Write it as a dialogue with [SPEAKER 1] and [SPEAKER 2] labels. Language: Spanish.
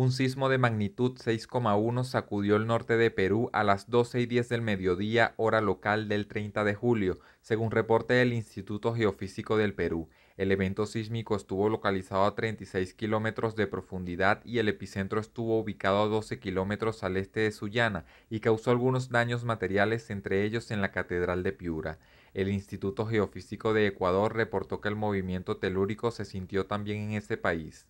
[SPEAKER 1] Un sismo de magnitud 6,1 sacudió el norte de Perú a las 12 y 10 del mediodía hora local del 30 de julio, según reporte del Instituto Geofísico del Perú. El evento sísmico estuvo localizado a 36 kilómetros de profundidad y el epicentro estuvo ubicado a 12 kilómetros al este de Sullana y causó algunos daños materiales, entre ellos en la Catedral de Piura. El Instituto Geofísico de Ecuador reportó que el movimiento telúrico se sintió también en ese país.